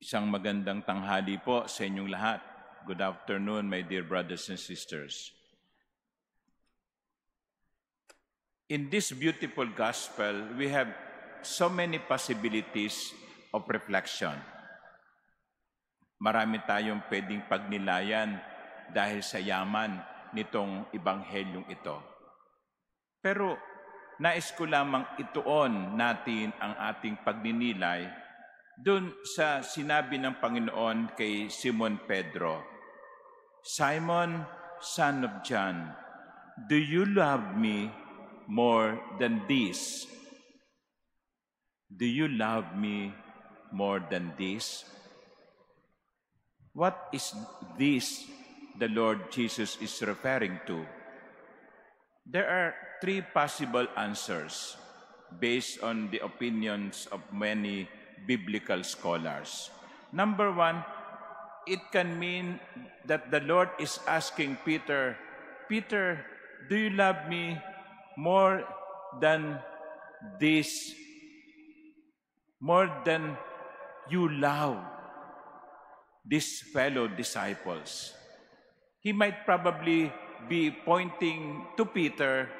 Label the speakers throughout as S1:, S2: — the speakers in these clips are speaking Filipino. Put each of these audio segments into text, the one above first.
S1: Isang magandang tanghali po sa inyong lahat. Good afternoon, my dear brothers and sisters. In this beautiful gospel, we have so many possibilities of reflection. Marami tayong pwedeng pagnilayan dahil sa yaman nitong ibanghelyong ito. Pero nais ko lamang ituon natin ang ating pagninilay doon sa sinabi ng Panginoon kay Simon Pedro, Simon, son of John, do you love me more than this? Do you love me more than this? What is this the Lord Jesus is referring to? There are three possible answers based on the opinions of many biblical scholars. Number one, it can mean that the Lord is asking Peter, Peter, do you love me more than this? More than you love these fellow disciples? He might probably be pointing to Peter,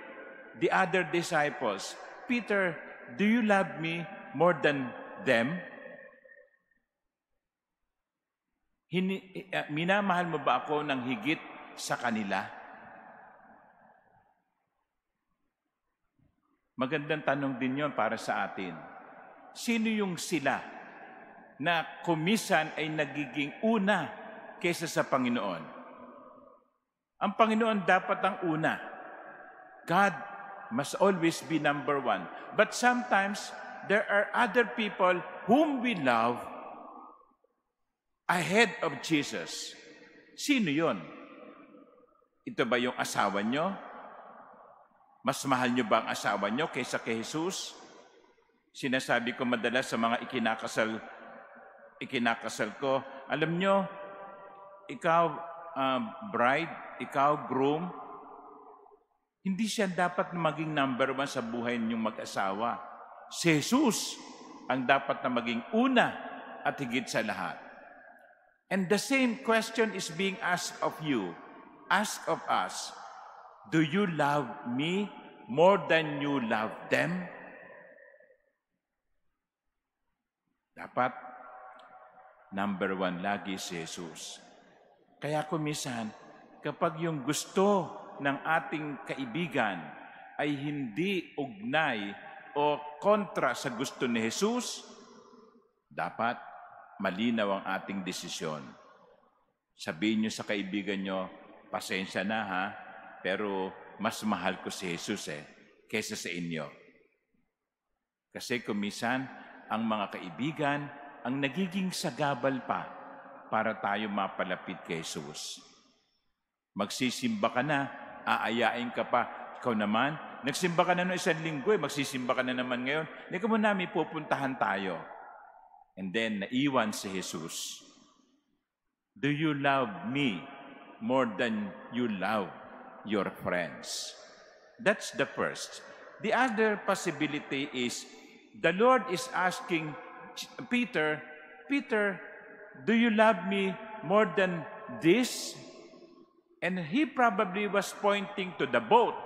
S1: the other disciples. Peter, do you love me more than them? Hini, uh, minamahal mo ba ako ng higit sa kanila? Magandang tanong din yon para sa atin. Sino yung sila na kumisan ay nagiging una kaysa sa Panginoon? Ang Panginoon dapat ang una. God must always be number one. But sometimes, there are other people whom we love ahead of Jesus. Sino yon? Ito ba yung asawa nyo? Mas mahal nyo ba ang asawa nyo kaysa kay Jesus? Sinasabi ko madalas sa mga ikinakasal, ikinakasal ko, alam nyo, ikaw uh, bride, ikaw groom, hindi siya dapat maging number one sa buhay niyong mag-asawa si Jesus ang dapat na maging una at higit sa lahat. And the same question is being asked of you, asked of us, Do you love me more than you love them? Dapat, number one lagi si Jesus. Kaya kumisan, kapag yung gusto ng ating kaibigan ay hindi ugnay o kontra sa gusto ni Jesus, dapat malinaw ang ating desisyon. Sabihin nyo sa kaibigan nyo, pasensya na ha, pero mas mahal ko si Jesus eh, kesa sa inyo. Kasi kumisan, ang mga kaibigan ang nagiging sagabal pa para tayo mapalapit kay Jesus. Magsisimba ka na, aayain ka pa, ikaw naman, Nagsimba ka na noong isang linggo, eh, magsisimba ka na naman ngayon. Hindi ka mo namin pupuntahan tayo. And then, naiwan si Jesus. Do you love me more than you love your friends? That's the first. The other possibility is the Lord is asking Peter, Peter, do you love me more than this? And he probably was pointing to the boat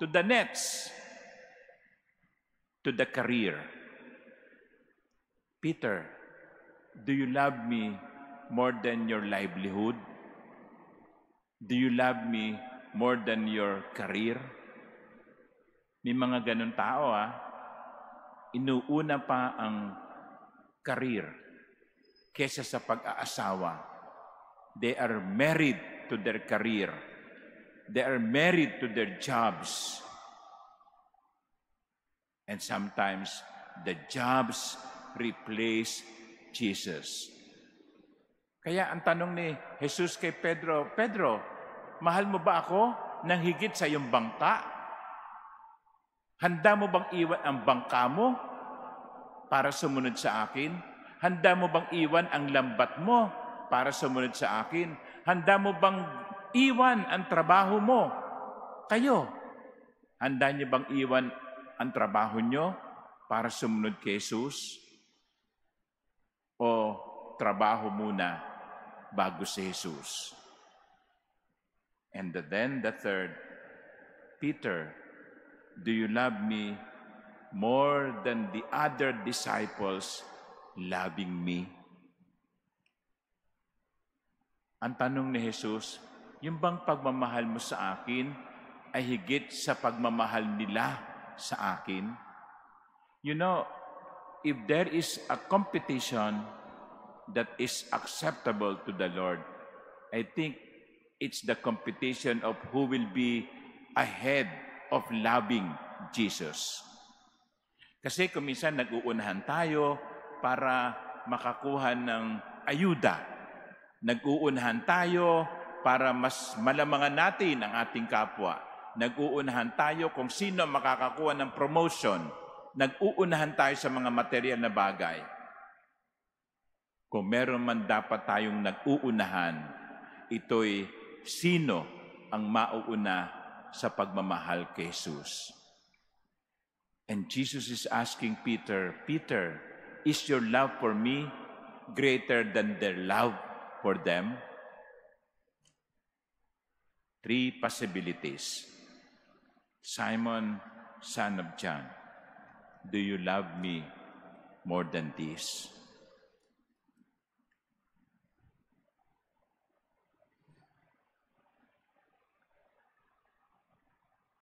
S1: to the nets, to the career. Peter, do you love me more than your livelihood? Do you love me more than your career? May mga ganun tao ah. Inuuna pa ang career kesa sa pag-aasawa. They are married to their career They are married to their jobs. And sometimes the jobs replace Jesus. Kaya ang tanong ni Jesus kay Pedro, Pedro, mahal mo ba ako nang higit sa iyong bangka? Handa mo bang iwan ang bangka mo para sumunod sa akin? Handa mo bang iwan ang lambat mo para sumunod sa akin? Handa mo bang Iwan ang trabaho mo. Kayo, handa niyo bang iwan ang trabaho niyo para sumunod kay Jesus? O trabaho muna bago si Jesus? And then the third, Peter, do you love me more than the other disciples loving me? Ang tanong ni Jesus, yung bang pagmamahal mo sa akin ay higit sa pagmamahal nila sa akin? You know, if there is a competition that is acceptable to the Lord, I think it's the competition of who will be ahead of loving Jesus. Kasi kung minsan nag-uunahan tayo para makakuha ng ayuda. Nag-uunahan tayo para mas malamangan natin ang ating kapwa. Nag-uunahan tayo kung sino makakakuha ng promotion. Nag-uunahan tayo sa mga material na bagay. Kung meron man dapat tayong nag-uunahan, ito'y sino ang mauuna sa pagmamahal kay Jesus. And Jesus is asking Peter, Peter, is your love for me greater than their love for them? Three possibilities. Simon, son of John, do you love me more than this?